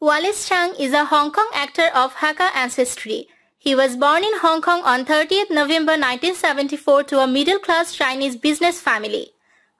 Wallace Chang is a Hong Kong actor of Hakka ancestry. He was born in Hong Kong on 30th November 1974 to a middle-class Chinese business family.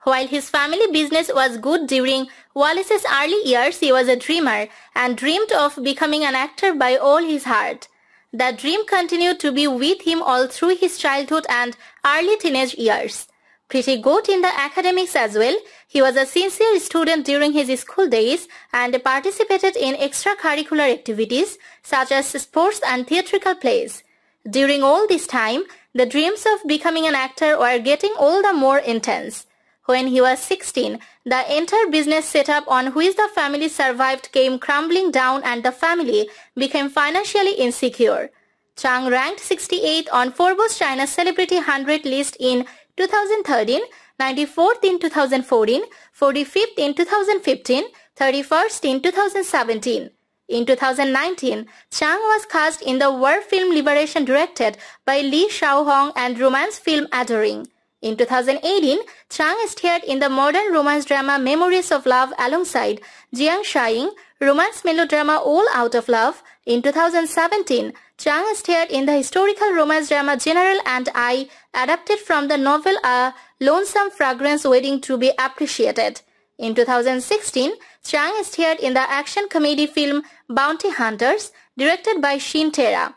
While his family business was good during Wallace's early years, he was a dreamer and dreamed of becoming an actor by all his heart. That dream continued to be with him all through his childhood and early teenage years. Pretty good in the academics as well. He was a sincere student during his school days and participated in extracurricular activities such as sports and theatrical plays. During all this time, the dreams of becoming an actor were getting all the more intense. When he was 16, the entire business setup on which the family survived came crumbling down and the family became financially insecure. Chang ranked 68 on Forbes China's Celebrity 100 list in 2013, 94th in 2014, 45th in 2015, 31st in 2017. In 2019, Chang was cast in the war film Liberation directed by Lee Shao-hong and romance film Adoring. In 2018, Chang starred in the modern romance drama Memories of Love alongside Jiang Shaying, romance melodrama All Out of Love, in 2017, Chang starred in the historical romance drama General and I, adapted from the novel A Lonesome Fragrance Waiting to be Appreciated. In 2016, Chang starred in the action comedy film Bounty Hunters, directed by Shin Tera.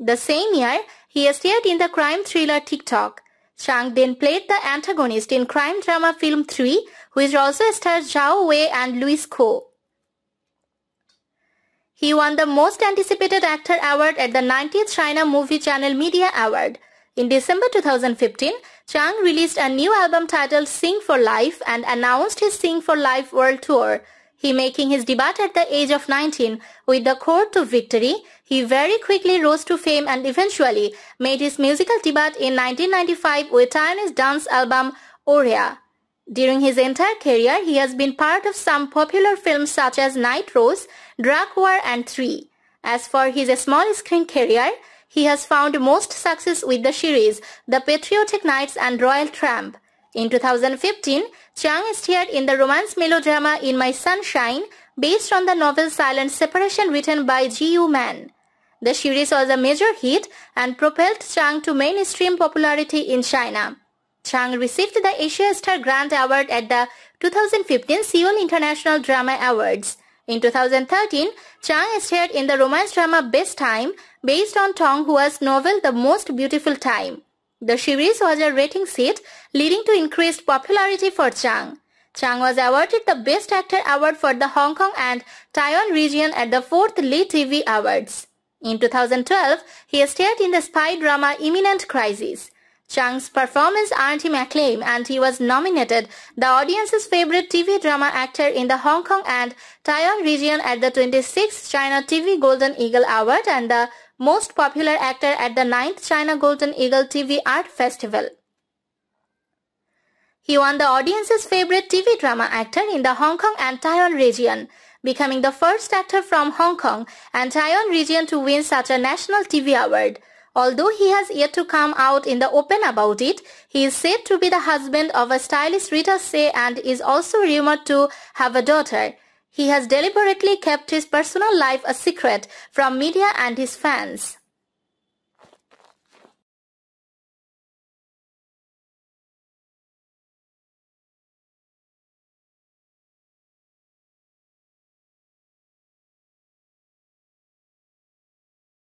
The same year, he starred in the crime thriller TikTok. Chang then played the antagonist in crime drama film 3, which also stars Zhao Wei and Louis Ko. He won the Most Anticipated Actor award at the 90th China Movie Channel Media Award. In December 2015, Chang released a new album titled Sing for Life and announced his Sing for Life World Tour. He making his debut at the age of 19 with the chord to victory, he very quickly rose to fame and eventually made his musical debut in 1995 with Taiwanese dance album Oria. During his entire career, he has been part of some popular films such as Night Rose, Drug War and 3. As for his small screen career, he has found most success with the series The Patriotic Knights and Royal Tramp. In 2015, Chang starred in the romance melodrama In My Sunshine based on the novel Silent Separation written by Ji Yu Man. The series was a major hit and propelled Chang to mainstream popularity in China. Chang received the Asia Star Grant Award at the 2015 Seoul International Drama Awards. In 2013, Chang starred in the romance drama Best Time based on Tong Hua's novel The Most Beautiful Time. The series was a ratings hit, leading to increased popularity for Chang. Chang was awarded the Best Actor Award for the Hong Kong and Taiwan region at the 4th Lee TV Awards. In 2012, he starred in the spy drama Imminent Crisis. Chang's performance earned him acclaim and he was nominated the audience's favorite TV drama actor in the Hong Kong and Taiwan region at the 26th China TV Golden Eagle Award and the most popular actor at the 9th China Golden Eagle TV Art Festival. He won the audience's favorite TV drama actor in the Hong Kong and Taiwan region, becoming the first actor from Hong Kong and Taiwan region to win such a national TV award. Although he has yet to come out in the open about it, he is said to be the husband of a stylist Rita Say and is also rumored to have a daughter. He has deliberately kept his personal life a secret from media and his fans.